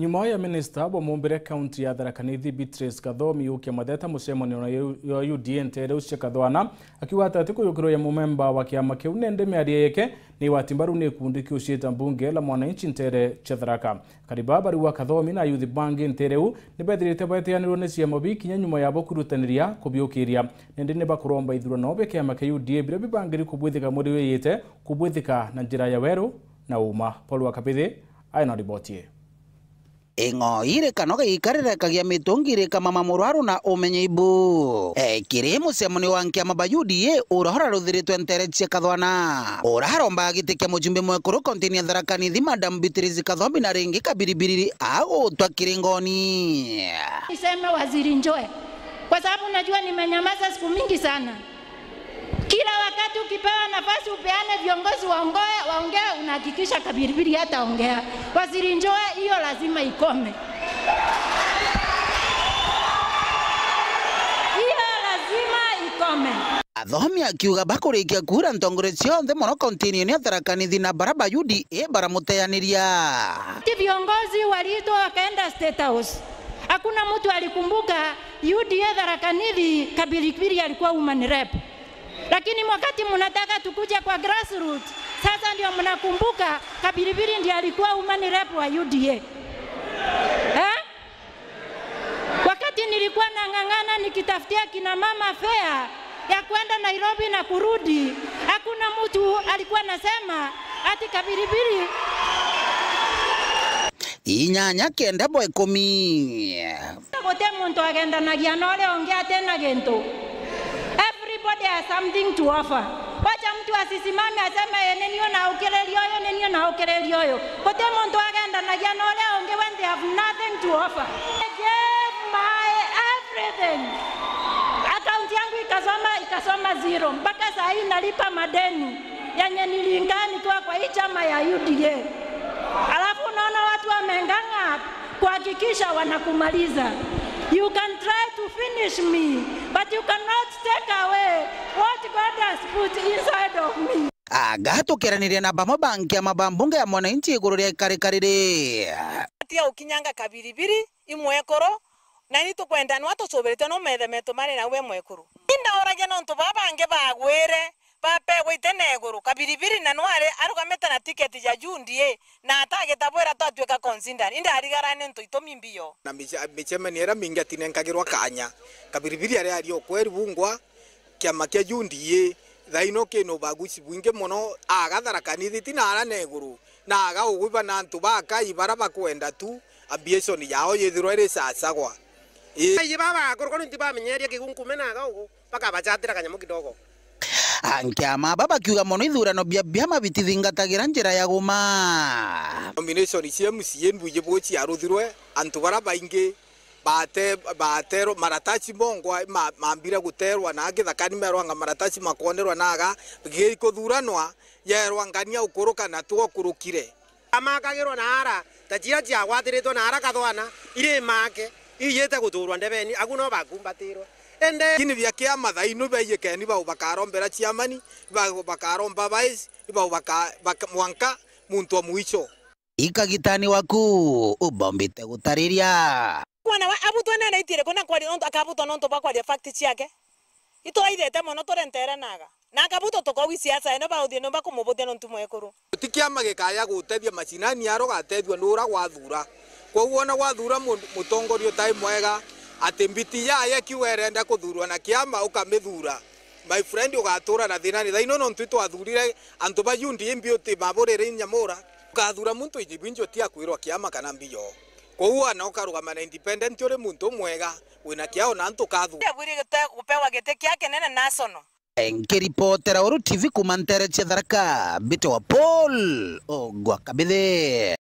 nyuma ya minista wa mumbire county ya tharakanithi beatrice katho miukia matheta mucemanio na UDA ntere ucio kathwana akiuga ati ya mumemba wa kiama ke unende miario yake ni watimbaru riu ni ikundi kiu mbunge la mwananchi ntere cha tharaka kariba barua kathomi na youth bangi u ni bethirite bateanirwo ni ciama bi kinya nyuma ya yabo kurutaniria kubiukiria nindi ni bakuromba ithurano bia kiama kia UDA biria bibangiri kubwithika muri wiyite kubwithika na njira ya weru na uma paul wakabithi aina ribotie ing'oire kana gaikarĩrekagia mĩtũngirĩ kamama mũrwaru na ũmenyo ibu ekĩrĩ mũcemanĩ wa nkĩama bayudiĩ ũrahora rũthĩrĩ twenteretcie kathwana ũraromba gĩtĩ kĩa mũjumbe mwekũrũ kontinia tharakanithi madam beatrice kathombi na rĩngĩ kabiribiriri agũtwa kĩrĩngoni niseme waziri njoe kwa sababu najua nimenyamaza siku mingi sana kila wa tu ukipewa nafasi upeane viongozi waongoe, waongee, unahakikisha Kabiribiri hata ongea Waziri Njoe, hiyo lazima ikome. hiyo lazima ikome. athomi akiuga bakurikia kura ntongore ciothe mono kontini ni atharakanithi na baraba yudi e i baramuteaniria ti viongozi walito wakaenda state house hakuna mtu alikumbuka UDA e, tharakanithi kabiribiri alikuwa woman rep lakini wakati mnataka tukuja kwa grassroots, sasa ndio mnakumbuka Kabiribiri ndio alikuwa woman rep wa UDA eh? Wakati nilikuwa nang'ang'ana nikitafutia kina mama fea ya kwenda Nairobi na kurudi, hakuna mtu alikuwa nasema ati Kabiribiri inyanya kenda boikumi gote muntu agendanagia noria ongia tena gintu everybody has something to offer wacha mtu asisimame aseme ninio naukirerio eh, yo ninio naukirerio yo kote muntu agendanagia na uria ungi when they have nothing to offer I gave my everything akaunti yangu ikasoma ikasoma zero mpaka saa hii nalipa madeni yenye niliingaa nikiwa kwa hii chama ya UDA. Alafu unaona watu wameng'ang'a kuhakikisha wanakumaliza. You can try to finish me, but you cannot take away what God has put inside of me. aga tukiraniria na bamabanki ya mabambunge ya mwananchi iguru ria ikarikariri tia ukinyanga kabiribiri imwekoro na ni tukwenda ni watucubiritwe no methe metu mari na we mwekuru indauragia nontu babange bagwire pape gwitene iguru kabiribiri na nware arugamite na tiketi ya jundie na atagitabwira twatuika consider indarigarane ntu itumi mbio na ah, michemeni era mingi atinengagirwa kanya kabiribiri aria aria okweri bungwa kiama kia jundie thaino kina ubaguci bwingi muno agathara kanithi tinara na iguru na aga uguiba na antu bakai bara bakwenda tu aviation yao yithirwa iri cacagwa ii babagorwo ninti bamenyeria kigunkumena aga ugu bakabacatira kanyamu kidogo ankiama ah, aba bakiuga mono ithurano bia biama bitithingatagä njira ya guma nomination cia muciä mbuiyä bå ciaruthirwe antu bara baingi bate baterwo marataci mongwa ma, mambire guterwa na githaka merwanga marataci makonerwa naga gikuthuranwa yerwa ngania na tuokurukire amakagirwa na ara ta njira ciagwatiritwo na ara kathwana iri make iyite guturwa ndebeni agu no ende kini vya kia mathai no beye ke ni bau bakarombera ciamani bau bakaromba bais bau baka mwanka muntu wa muicho ika gitani waku ubombite gutariria mwana wa abutwa na naitire kona kwari onto akabutwa nonto bakwaria fact ciake itwaithete mono naga na akabuto tukowi siasa eno bauthie no bakumubuthia no ntumo ekuru ti kiama gikaya gutethia macinani aro gatethio nura gwathura kwa ona gwathura mutongori utai mwega ati mbiti yaya kiuga ärenda kå thurwo na kiama ama å my friend å gatå ra na thä na nä thaino no ntwä twathurire antå ba undi mbi å tä mabå rä rä nyamå ra å kathura må ntå ijibinjo ti akwä rwo kä ama kana mbio koguo ana å karå gama na independent å rä må ntå mwega wä na kä ao na ntå kathuragå pewa gä tä kä ake nene nacono ngiripotera uru tv kumantere chedharaka bito wa paul ogwa kabithe